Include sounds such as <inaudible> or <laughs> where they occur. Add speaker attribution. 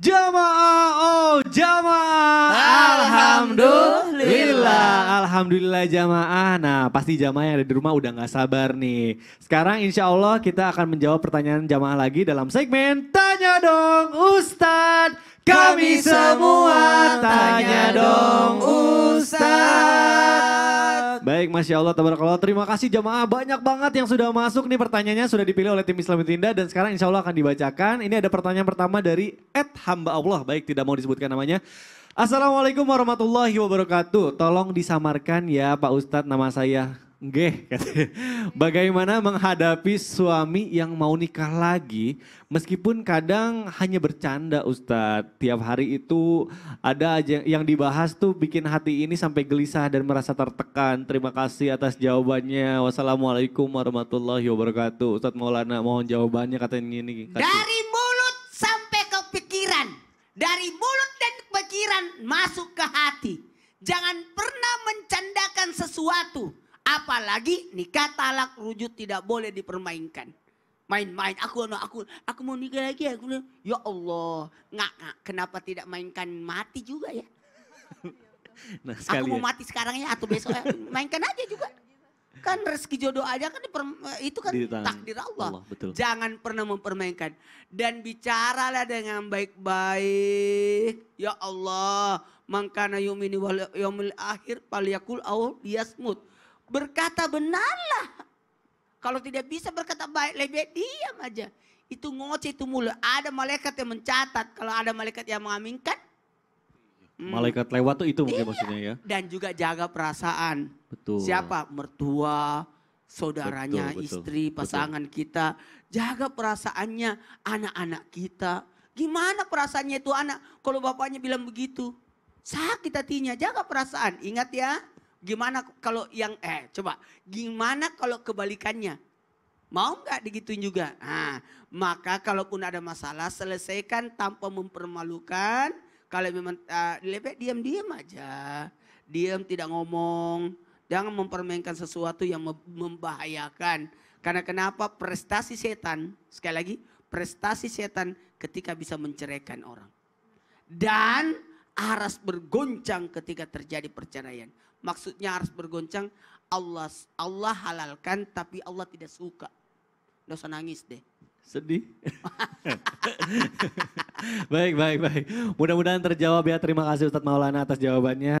Speaker 1: Jamaah, oh jamaah. Alhamdulillah. Alhamdulillah jamaah. Nah pasti jamaah yang ada di rumah udah gak sabar nih. Sekarang insya Allah kita akan menjawab pertanyaan jamaah lagi dalam segmen Tanya Dong Ustadz. Kami semua tanya dong Ustadz. Baik, Masya Allah, tabarakallah. Terima kasih jamaah banyak banget yang sudah masuk nih pertanyaannya. Sudah dipilih oleh tim Islam Tinda dan sekarang insya Allah akan dibacakan. Ini ada pertanyaan pertama dari Ed Hamba Allah. Baik, tidak mau disebutkan namanya. Assalamualaikum warahmatullahi wabarakatuh. Tolong disamarkan ya Pak Ustadz nama saya Nggih, bagaimana menghadapi suami yang mau nikah lagi meskipun kadang hanya bercanda Ustadz. Tiap hari itu ada aja yang dibahas tuh bikin hati ini sampai gelisah dan merasa tertekan. Terima kasih atas jawabannya. Wassalamualaikum warahmatullahi wabarakatuh. Ustadz Maulana mohon jawabannya katanya gini. Kasih. Dari
Speaker 2: mulut sampai ke pikiran. Dari mulut dan pikiran masuk ke hati. Jangan pernah mencandakan sesuatu Apalagi nikah talak rujuk tidak boleh dipermainkan. Main-main, aku aku aku mau nikah lagi. Aku, ya Allah, nggak, nggak kenapa tidak mainkan mati juga ya?
Speaker 1: <laughs> Nah, aku mau ya. mati
Speaker 2: sekarang ya atau besok ya. mainkan aja juga. Kan rezeki jodoh aja kan itu kan takdir Allah. Allah betul. Jangan pernah mempermainkan dan bicaralah dengan baik-baik. Ya Allah, mangkana yumini wal yaumil akhir paliakul dia biasmut Berkata benarlah. Kalau tidak bisa berkata baik, lebih diam aja. Itu ngoceh itu mulut. Ada malaikat yang mencatat. Kalau ada malaikat yang mengaminkan. Hmm. Malaikat lewat tuh itu mungkin iya. maksudnya ya. Dan juga jaga perasaan. Betul. Siapa? Mertua, saudaranya, betul, istri, pasangan betul. kita. Jaga perasaannya anak-anak kita. Gimana perasaannya itu anak? Kalau bapaknya bilang begitu. Sakit hatinya, jaga perasaan. Ingat ya, Gimana kalau yang eh coba gimana kalau kebalikannya? Mau nggak digituin juga? Nah, maka kalaupun ada masalah selesaikan tanpa mempermalukan. Kalau memang uh, lebih diam-diam aja. Diam tidak ngomong. Jangan mempermainkan sesuatu yang membahayakan. Karena kenapa prestasi setan, sekali lagi prestasi setan ketika bisa menceraikan orang. Dan aras bergoncang ketika terjadi perceraian. Maksudnya aras bergoncang Allah Allah halalkan tapi Allah tidak suka. usah nangis deh.
Speaker 1: Sedih. <laughs> baik, baik, baik. Mudah-mudahan terjawab ya. Terima kasih Ustadz Maulana atas jawabannya.